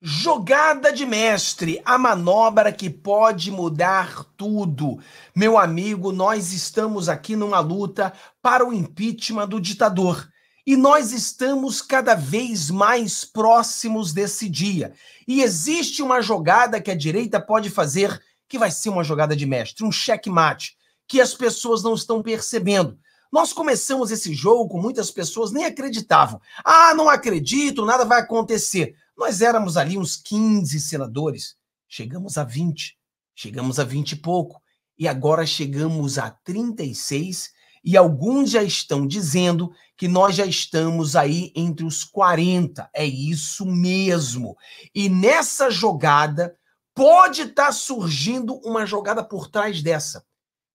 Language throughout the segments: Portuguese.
Jogada de mestre, a manobra que pode mudar tudo. Meu amigo, nós estamos aqui numa luta para o impeachment do ditador. E nós estamos cada vez mais próximos desse dia. E existe uma jogada que a direita pode fazer, que vai ser uma jogada de mestre, um checkmate, que as pessoas não estão percebendo. Nós começamos esse jogo, muitas pessoas nem acreditavam. Ah, não acredito, nada vai acontecer. Nós éramos ali uns 15 senadores, chegamos a 20, chegamos a 20 e pouco, e agora chegamos a 36, e alguns já estão dizendo que nós já estamos aí entre os 40. É isso mesmo. E nessa jogada pode estar tá surgindo uma jogada por trás dessa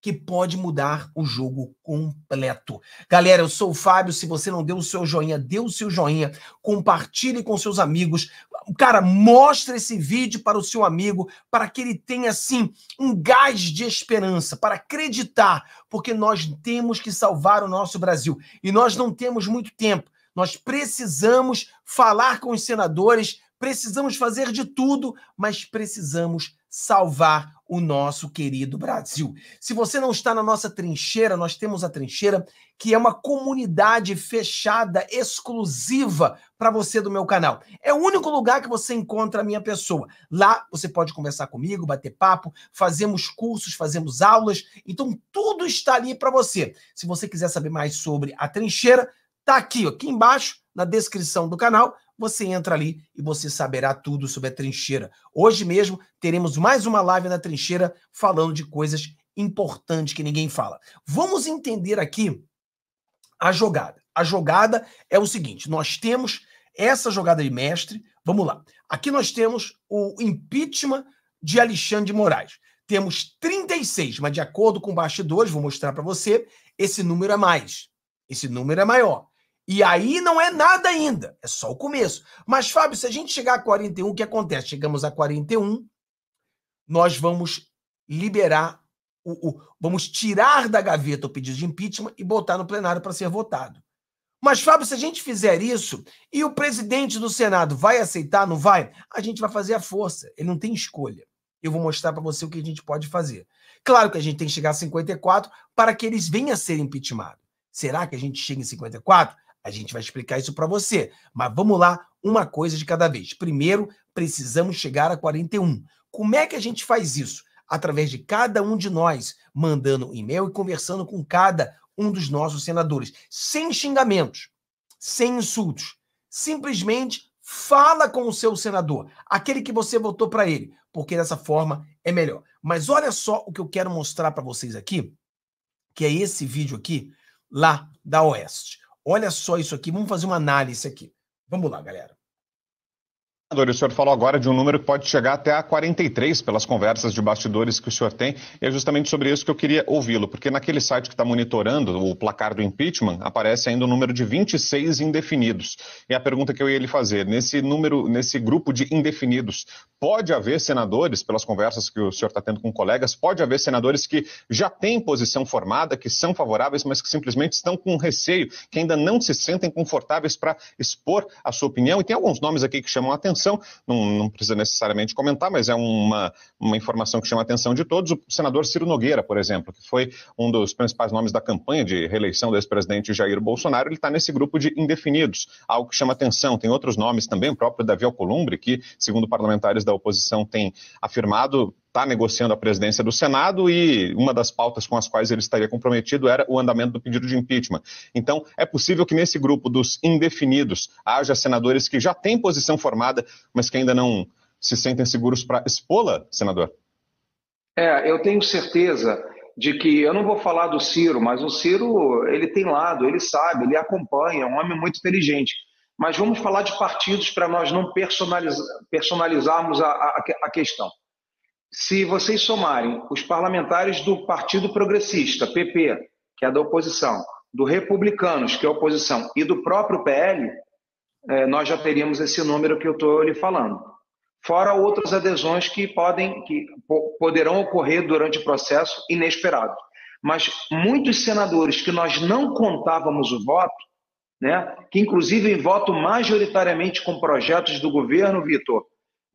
que pode mudar o jogo completo. Galera, eu sou o Fábio. Se você não deu o seu joinha, dê o seu joinha, compartilhe com seus amigos. Cara, mostre esse vídeo para o seu amigo, para que ele tenha assim um gás de esperança, para acreditar, porque nós temos que salvar o nosso Brasil e nós não temos muito tempo. Nós precisamos falar com os senadores, precisamos fazer de tudo, mas precisamos salvar o nosso querido Brasil. Se você não está na nossa trincheira, nós temos a trincheira, que é uma comunidade fechada, exclusiva para você do meu canal. É o único lugar que você encontra a minha pessoa. Lá você pode conversar comigo, bater papo, fazemos cursos, fazemos aulas, então tudo está ali para você. Se você quiser saber mais sobre a trincheira, tá aqui, ó, aqui embaixo na descrição do canal você entra ali e você saberá tudo sobre a trincheira. Hoje mesmo teremos mais uma live na trincheira falando de coisas importantes que ninguém fala. Vamos entender aqui a jogada. A jogada é o seguinte: nós temos essa jogada de mestre. Vamos lá. Aqui nós temos o impeachment de Alexandre de Moraes. Temos 36, mas de acordo com bastidores, vou mostrar para você, esse número é mais. Esse número é maior. E aí não é nada ainda, é só o começo. Mas, Fábio, se a gente chegar a 41, o que acontece? Chegamos a 41, nós vamos liberar, o, o vamos tirar da gaveta o pedido de impeachment e botar no plenário para ser votado. Mas, Fábio, se a gente fizer isso e o presidente do Senado vai aceitar, não vai? A gente vai fazer a força, ele não tem escolha. Eu vou mostrar para você o que a gente pode fazer. Claro que a gente tem que chegar a 54 para que eles venham a ser impeachment. Será que a gente chega em 54? A gente vai explicar isso para você. Mas vamos lá, uma coisa de cada vez. Primeiro, precisamos chegar a 41. Como é que a gente faz isso? Através de cada um de nós, mandando e-mail e conversando com cada um dos nossos senadores. Sem xingamentos, sem insultos. Simplesmente fala com o seu senador, aquele que você votou para ele, porque dessa forma é melhor. Mas olha só o que eu quero mostrar para vocês aqui, que é esse vídeo aqui, lá da Oeste. Olha só isso aqui, vamos fazer uma análise aqui. Vamos lá, galera. Senador, o senhor falou agora de um número que pode chegar até a 43 pelas conversas de bastidores que o senhor tem, e é justamente sobre isso que eu queria ouvi-lo, porque naquele site que está monitorando o placar do impeachment, aparece ainda o um número de 26 indefinidos. E a pergunta que eu ia lhe fazer, nesse número, nesse grupo de indefinidos, pode haver senadores, pelas conversas que o senhor está tendo com colegas, pode haver senadores que já têm posição formada, que são favoráveis, mas que simplesmente estão com receio, que ainda não se sentem confortáveis para expor a sua opinião, e tem alguns nomes aqui que chamam a atenção não, não precisa necessariamente comentar, mas é uma, uma informação que chama a atenção de todos. O senador Ciro Nogueira, por exemplo, que foi um dos principais nomes da campanha de reeleição do ex-presidente Jair Bolsonaro, ele está nesse grupo de indefinidos, algo que chama atenção. Tem outros nomes também, o próprio Davi Alcolumbre, que, segundo parlamentares da oposição têm afirmado, está negociando a presidência do Senado e uma das pautas com as quais ele estaria comprometido era o andamento do pedido de impeachment. Então, é possível que nesse grupo dos indefinidos haja senadores que já têm posição formada, mas que ainda não se sentem seguros para expô-la, senador? É, eu tenho certeza de que eu não vou falar do Ciro, mas o Ciro ele tem lado, ele sabe, ele acompanha, é um homem muito inteligente. Mas vamos falar de partidos para nós não personalizarmos a, a, a questão. Se vocês somarem os parlamentares do Partido Progressista, PP, que é da oposição, do Republicanos, que é a oposição, e do próprio PL, é, nós já teríamos esse número que eu estou lhe falando. Fora outras adesões que podem, que poderão ocorrer durante o processo inesperado. Mas muitos senadores que nós não contávamos o voto, né, que inclusive votam majoritariamente com projetos do governo, Vitor,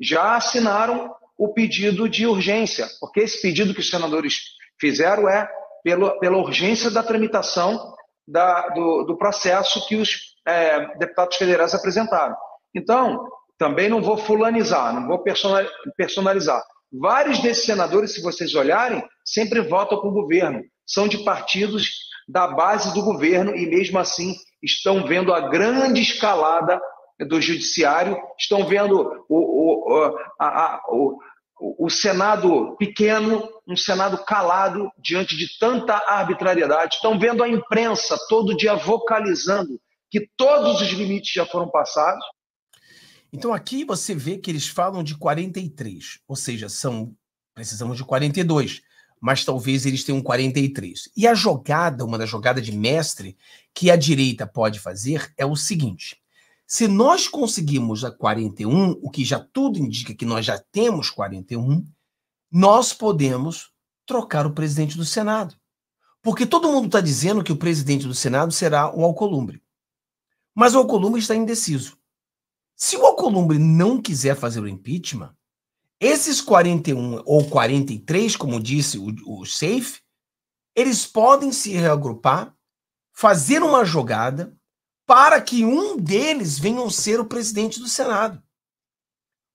já assinaram o pedido de urgência, porque esse pedido que os senadores fizeram é pelo, pela urgência da tramitação da, do, do, processo que os é, deputados federais apresentaram. Então, também não vou fulanizar, não vou personalizar. Vários desses senadores, se vocês olharem, sempre votam com o governo, são de partidos da base do governo e mesmo assim estão vendo a grande escalada do judiciário, estão vendo o, o, a, a, o, o Senado pequeno, um Senado calado diante de tanta arbitrariedade, estão vendo a imprensa todo dia vocalizando que todos os limites já foram passados. Então aqui você vê que eles falam de 43, ou seja, são precisamos de 42, mas talvez eles tenham 43. E a jogada, uma das jogadas de mestre que a direita pode fazer é o seguinte: se nós conseguimos a 41, o que já tudo indica que nós já temos 41, nós podemos trocar o presidente do Senado. Porque todo mundo está dizendo que o presidente do Senado será o Alcolumbre. Mas o Alcolumbre está indeciso. Se o Alcolumbre não quiser fazer o impeachment, esses 41 ou 43, como disse o, o Safe, eles podem se reagrupar, fazer uma jogada para que um deles venha ser o presidente do Senado.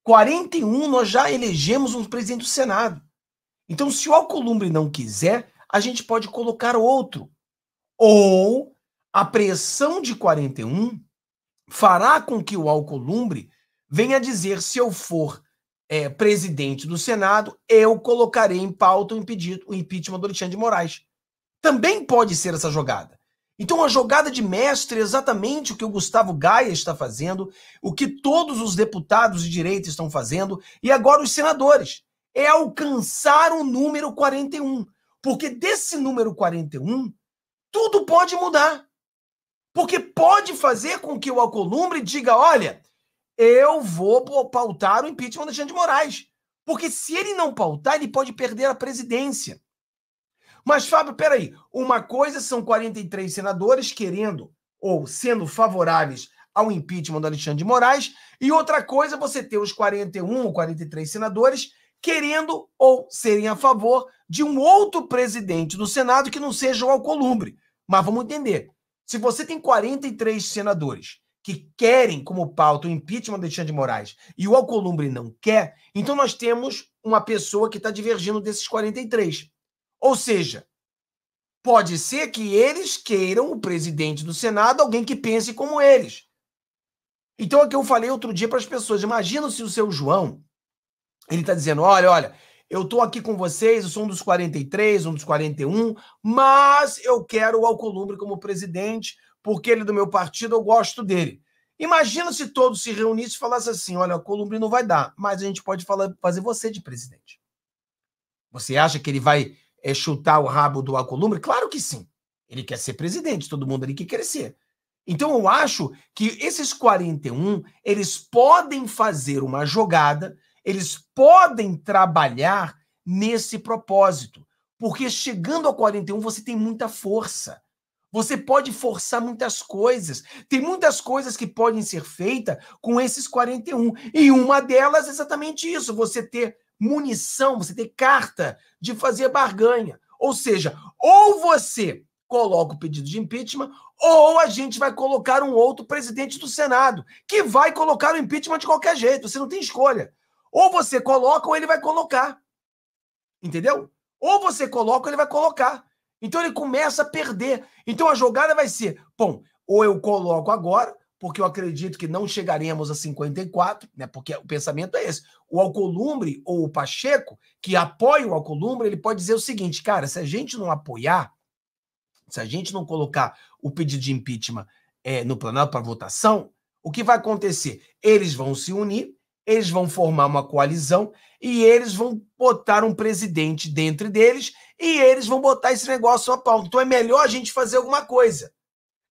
41 nós já elegemos um presidente do Senado. Então, se o Alcolumbre não quiser, a gente pode colocar outro. Ou a pressão de 41 fará com que o Alcolumbre venha dizer: se eu for é, presidente do Senado, eu colocarei em pauta o, impedido, o impeachment do Alexandre de Moraes. Também pode ser essa jogada. Então, a jogada de mestre é exatamente o que o Gustavo Gaia está fazendo, o que todos os deputados de direita estão fazendo, e agora os senadores. É alcançar o número 41. Porque desse número 41, tudo pode mudar. Porque pode fazer com que o Alcolumbre diga: olha, eu vou pautar o impeachment do Alexandre de Moraes. Porque se ele não pautar, ele pode perder a presidência. Mas, Fábio, peraí. Uma coisa são 43 senadores querendo ou sendo favoráveis ao impeachment do Alexandre de Moraes, e outra coisa você ter os 41 ou 43 senadores querendo ou serem a favor de um outro presidente do Senado que não seja o Alcolumbre. Mas vamos entender. Se você tem 43 senadores que querem como pauta o impeachment do Alexandre de Moraes e o Alcolumbre não quer, então nós temos uma pessoa que está divergindo desses 43. Ou seja, pode ser que eles queiram o presidente do Senado, alguém que pense como eles. Então é o que eu falei outro dia para as pessoas. Imagina se o seu João, ele está dizendo: olha, olha, eu estou aqui com vocês, eu sou um dos 43, um dos 41, mas eu quero o Alcolumbre como presidente, porque ele é do meu partido, eu gosto dele. Imagina se todos se reunissem e falassem assim: olha, Alcolumbre não vai dar, mas a gente pode falar, fazer você de presidente. Você acha que ele vai é chutar o rabo do Alcolumbre? Claro que sim. Ele quer ser presidente, todo mundo ali quer crescer. Então eu acho que esses 41, eles podem fazer uma jogada, eles podem trabalhar nesse propósito. Porque chegando a 41, você tem muita força. Você pode forçar muitas coisas. Tem muitas coisas que podem ser feitas com esses 41. E uma delas é exatamente isso: você ter munição, você tem carta de fazer barganha. Ou seja, ou você coloca o pedido de impeachment, ou a gente vai colocar um outro presidente do Senado, que vai colocar o impeachment de qualquer jeito, você não tem escolha. Ou você coloca ou ele vai colocar. Entendeu? Ou você coloca ou ele vai colocar. Então ele começa a perder. Então a jogada vai ser: bom, ou eu coloco agora, porque eu acredito que não chegaremos a 54, né? Porque o pensamento é esse. O Alcolumbre ou o Pacheco, que apoia o Alcolumbre, ele pode dizer o seguinte, cara, se a gente não apoiar, se a gente não colocar o pedido de impeachment é, no Planalto para votação, o que vai acontecer? Eles vão se unir, eles vão formar uma coalizão e eles vão botar um presidente dentro deles e eles vão botar esse negócio à pauta. Então é melhor a gente fazer alguma coisa.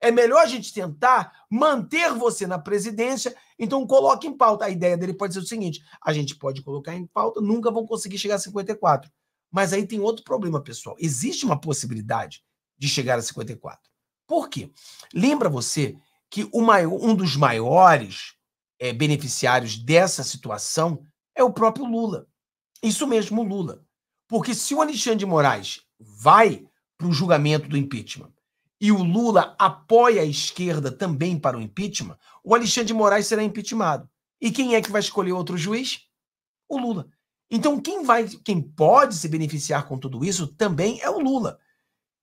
É melhor a gente tentar manter você na presidência, então coloque em pauta. A ideia dele pode ser o seguinte: a gente pode colocar em pauta, nunca vão conseguir chegar a 54. Mas aí tem outro problema, pessoal. Existe uma possibilidade de chegar a 54. Por quê? Lembra você que maior, um dos maiores é, beneficiários dessa situação é o próprio Lula. Isso mesmo, o Lula. Porque se o Alexandre de Moraes vai para o julgamento do impeachment e o Lula apoia a esquerda também para o impeachment, o Alexandre de Moraes será impeachmentado. E quem é que vai escolher outro juiz? O Lula. Então quem vai, quem pode se beneficiar com tudo isso também é o Lula.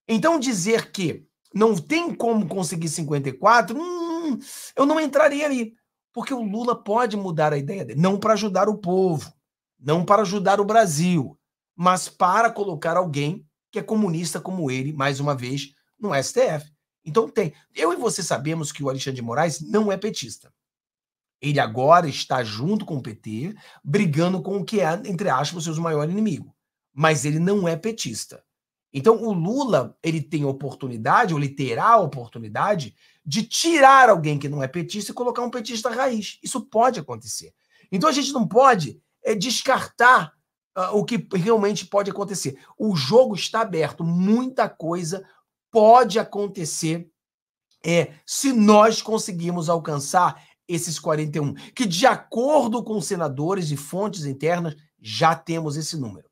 Então dizer que não tem como conseguir 54, hum, eu não entraria ali, porque o Lula pode mudar a ideia dele, não para ajudar o povo, não para ajudar o Brasil, mas para colocar alguém que é comunista como ele, mais uma vez, no STF. Então tem. Eu e você sabemos que o Alexandre de Moraes não é petista. Ele agora está junto com o PT, brigando com o que é, entre aspas, o seu maior inimigo. Mas ele não é petista. Então o Lula, ele tem oportunidade, ou ele terá oportunidade, de tirar alguém que não é petista e colocar um petista raiz. Isso pode acontecer. Então a gente não pode é, descartar uh, o que realmente pode acontecer. O jogo está aberto, muita coisa pode acontecer é se nós conseguirmos alcançar esses 41, que de acordo com senadores e fontes internas, já temos esse número.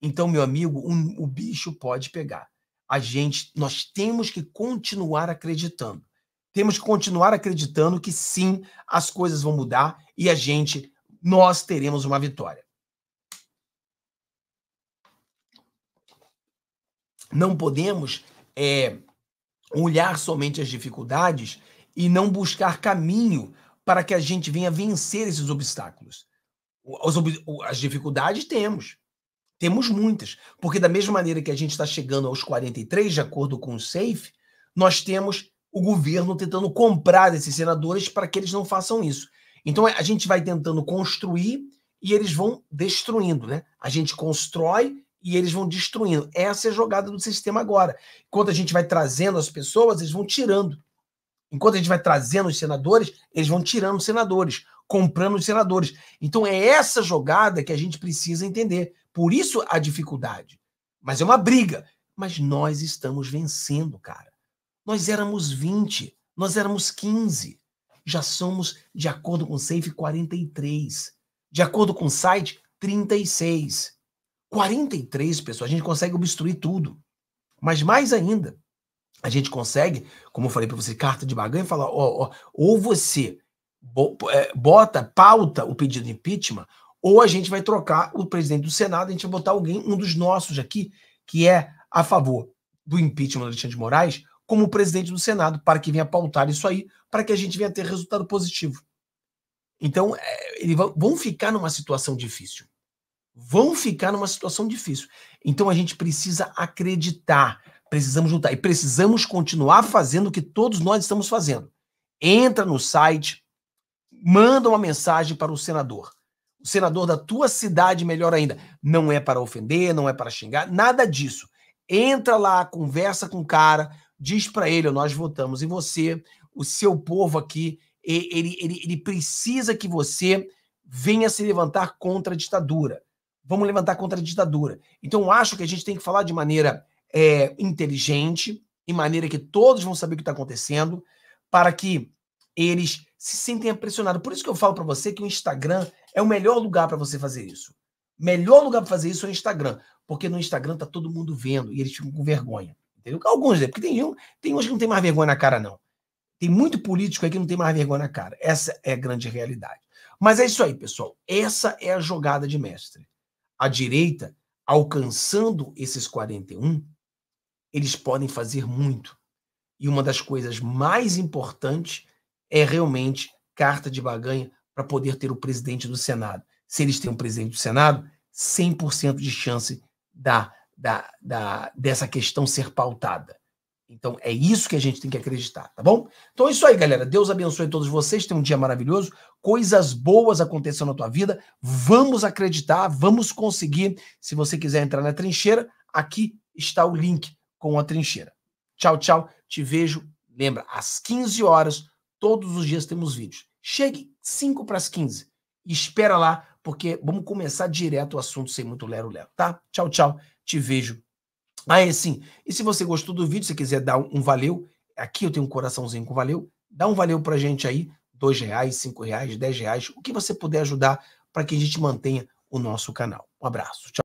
Então, meu amigo, um, o bicho pode pegar. A gente, nós temos que continuar acreditando. Temos que continuar acreditando que sim, as coisas vão mudar e a gente, nós teremos uma vitória. Não podemos é, olhar somente as dificuldades e não buscar caminho para que a gente venha vencer esses obstáculos. As, as dificuldades temos, temos muitas, porque da mesma maneira que a gente está chegando aos 43, de acordo com o SAFE, nós temos o governo tentando comprar esses senadores para que eles não façam isso. Então a gente vai tentando construir e eles vão destruindo, né? A gente constrói e eles vão destruindo. Essa é a jogada do sistema agora. Enquanto a gente vai trazendo as pessoas, eles vão tirando. Enquanto a gente vai trazendo os senadores, eles vão tirando os senadores, comprando os senadores. Então é essa jogada que a gente precisa entender. Por isso a dificuldade. Mas é uma briga. Mas nós estamos vencendo, cara. Nós éramos 20, nós éramos 15. Já somos, de acordo com o Safe, 43. De acordo com o site, 36. 43 pessoas. A gente consegue obstruir tudo. Mas mais ainda, a gente consegue, como eu falei para você, carta de baganha, falar: ó, ó, ou você é, bota, pauta o pedido de impeachment, ou a gente vai trocar o presidente do Senado, a gente vai botar alguém, um dos nossos aqui, que é a favor do impeachment do Alexandre de Moraes, como presidente do Senado, para que venha pautar isso aí, para que a gente venha ter resultado positivo. Então, é, eles vão ficar numa situação difícil vão ficar numa situação difícil. Então a gente precisa acreditar, precisamos lutar e precisamos continuar fazendo o que todos nós estamos fazendo. Entra no site, manda uma mensagem para o senador. O senador da tua cidade, melhor ainda. Não é para ofender, não é para xingar, nada disso. Entra lá, conversa com o cara, diz para ele: nós votamos em você, o seu povo aqui, ele, ele, ele precisa que você venha se levantar contra a ditadura vamos levantar contra a ditadura. Então, acho que a gente tem que falar de maneira é, inteligente, em maneira que todos vão saber o que está acontecendo, para que eles se sentem pressionados. Por isso que eu falo para você que o Instagram é o melhor lugar para você fazer isso. Melhor lugar para fazer isso é o Instagram, porque no Instagram tá todo mundo vendo e eles ficam com vergonha. Entendeu? Alguns, né? Porque tem, um, tem uns que não tem mais vergonha na cara, não. Tem muito político aí que não tem mais vergonha na cara. Essa é a grande realidade. Mas é isso aí, pessoal. Essa é a jogada de mestre. A direita, alcançando esses 41, eles podem fazer muito. E uma das coisas mais importantes é realmente carta de baganha para poder ter o presidente do Senado. Se eles têm um presidente do Senado, 100% de chance da, da, da, dessa questão ser pautada. Então é isso que a gente tem que acreditar, tá bom? Então é isso aí, galera. Deus abençoe todos vocês. Tenham um dia maravilhoso. Coisas boas acontecendo na tua vida. Vamos acreditar, vamos conseguir. Se você quiser entrar na trincheira, aqui está o link com a trincheira. Tchau, tchau. Te vejo. Lembra, às 15 horas, todos os dias temos vídeos. Chegue 5 para as 15. Espera lá, porque vamos começar direto o assunto sem muito lero-lero, tá? Tchau, tchau. Te vejo ah, é sim, e se você gostou do vídeo, se quiser dar um valeu, aqui eu tenho um coraçãozinho com valeu, dá um valeu pra gente aí, dois reais, cinco reais, dez reais, o que você puder ajudar para que a gente mantenha o nosso canal. Um abraço, tchau.